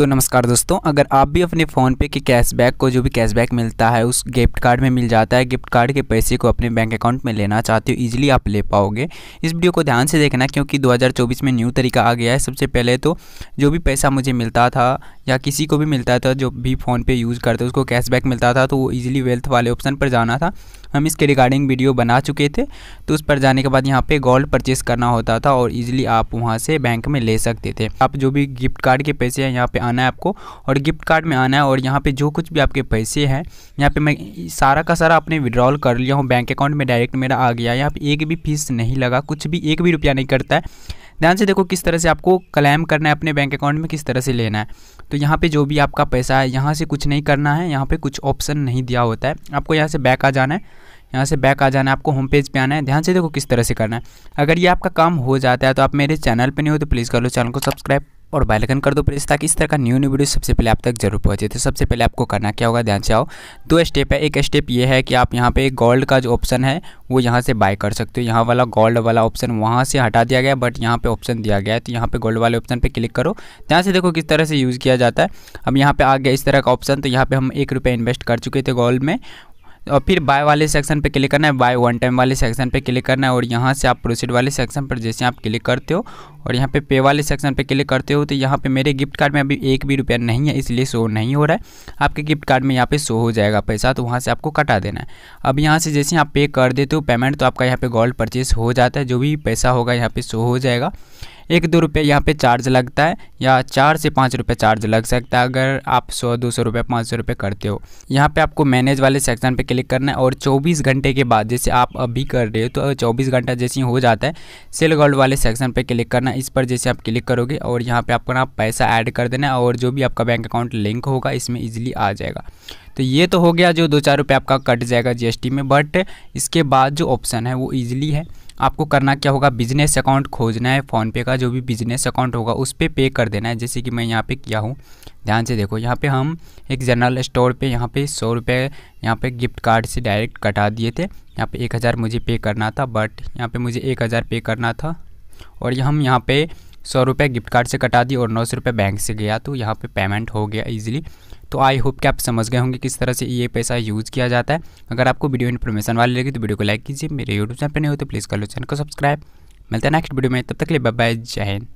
तो नमस्कार दोस्तों अगर आप भी अपने फ़ोन पे के कैशबैक को जो भी कैशबैक मिलता है उस गिफ्ट कार्ड में मिल जाता है गिफ्ट कार्ड के पैसे को अपने बैंक अकाउंट में लेना चाहते हो इजीली आप ले पाओगे इस वीडियो को ध्यान से देखना क्योंकि 2024 में न्यू तरीका आ गया है सबसे पहले तो जो भी पैसा मुझे मिलता था या किसी को भी मिलता था जो भी फ़ोन पे यूज़ करते उसको कैशबैक मिलता था तो वो ईजिली वेल्थ वाले ऑप्शन पर जाना था हम इसके रिगार्डिंग वीडियो बना चुके थे तो उस पर जाने के बाद यहाँ पे गोल्ड परचेस करना होता था और ईज़िली आप वहाँ से बैंक में ले सकते थे आप जो भी गिफ्ट कार्ड के पैसे हैं यहाँ पर आना है आपको और गिफ्ट कार्ड में आना है और यहाँ पर जो कुछ भी आपके पैसे हैं यहाँ पर मैं सारा का सारा अपने विड्रॉल कर लिया हूँ बैंक अकाउंट में डायरेक्ट मेरा आ गया यहाँ पर एक भी फीस नहीं लगा कुछ भी एक भी रुपया नहीं करता है ध्यान से देखो किस तरह से आपको क्लेम करना है अपने बैंक अकाउंट में किस तरह से लेना है तो यहाँ पे जो भी आपका पैसा है यहाँ से कुछ नहीं करना है यहाँ पे कुछ ऑप्शन नहीं दिया होता है आपको यहाँ से बैक आ जाना है यहाँ से बैक आ जाना है आपको होम पेज पे आना है ध्यान से देखो किस तरह से करना है अगर ये आपका काम हो जाता है तो आप मेरे चैनल पर नहीं हो तो प्लीज़ कर लो चैनल को सब्सक्राइब और बैलकन कर दो प्रेस ताकि इस तरह का न्यू न्यू वीडियो सबसे पहले आप तक जरूर पहुंचे तो सबसे पहले आपको करना क्या होगा ध्यान से आओ दो स्टेप है एक स्टेप ये है कि आप यहाँ पे गोल्ड का जो ऑप्शन है वो यहाँ से बाय कर सकते हो यहाँ वाला गोल्ड वाला ऑप्शन वहाँ से हटा दिया गया बट यहाँ पे ऑप्शन दिया गया है तो यहाँ पे गोल्ड वाले ऑप्शन पर क्लिक करो ध्यान से देखो किस तरह से यूज़ किया जाता है अब यहाँ पर आ गया इस तरह का ऑप्शन तो यहाँ पर हम एक रुपये इन्वेस्ट कर चुके थे गोल्ड में और फिर बाय वाले सेक्शन पे क्लिक करना है बाय वन टाइम वाले सेक्शन पे क्लिक करना है और यहाँ से आप प्रोसीड वाले सेक्शन पर जैसे आप क्लिक करते हो और यहाँ पे पे वाले सेक्शन पे क्लिक करते हो तो यहाँ पे मेरे गिफ्ट कार्ड में अभी एक भी रुपया नहीं है इसलिए शो नहीं हो रहा है आपके गिफ्ट कार्ड में यहाँ पे शो हो जाएगा पैसा तो वहाँ से आपको कटा देना है अब यहाँ से जैसे आप पे कर देते हो पेमेंट तो आपका यहाँ पे गोल्ड परचेस हो जाता है जो भी पैसा होगा यहाँ पे शो हो जाएगा एक दो रुपये यहाँ पे चार्ज लगता है या चार से पाँच रुपये चार्ज लग सकता है अगर आप सौ दो सौ रुपये पाँच सौ रुपये करते हो यहाँ पे आपको मैनेज वाले सेक्शन पे क्लिक करना है और 24 घंटे के बाद जैसे आप अभी कर रहे हो तो 24 घंटा जैसे ही हो जाता है सेल गोल्ड वाले सेक्शन पे क्लिक करना देना इस पर जैसे आप क्लिक करोगे और यहाँ पे आपको ना पैसा ऐड कर देना और जो भी आपका बैंक अकाउंट लिंक होगा इसमें ईजिली आ जाएगा तो ये तो हो गया जो दो चार रुपये आपका कट जाएगा जीएसटी में बट इसके बाद जो ऑप्शन है वो ईजिली है आपको करना क्या होगा बिजनेस अकाउंट खोजना है फ़ोनपे का जो भी बिजनेस अकाउंट होगा उस पर पे, पे कर देना है जैसे कि मैं यहाँ पे किया हूँ ध्यान से देखो यहाँ पे हम एक जनरल स्टोर पे यहाँ पे सौ रुपये यहाँ पे गिफ्ट कार्ड से डायरेक्ट कटा दिए थे यहाँ पे एक हज़ार मुझे पे करना था बट यहाँ पे मुझे एक हज़ार पे करना था और ये हम यहाँ पे सौ रुपये गिफ्ट कार्ड से कटा दी और नौ सौ रुपये बैंक से गया तो यहाँ पे पेमेंट हो गया इजीली तो आई होप कि आप समझ गए होंगे किस तरह से ये पैसा यूज़ किया जाता है अगर आपको वीडियो इन्फॉर्मेशन वाली लगी तो वीडियो को लाइक कीजिए मेरे यूट्यूब चैनल पर नहीं हो तो प्लीज़ कर लो चैनल को सब्सक्राइब मिलता है नेक्स्ट वीडियो में तब तक लिए बाय जय हिंद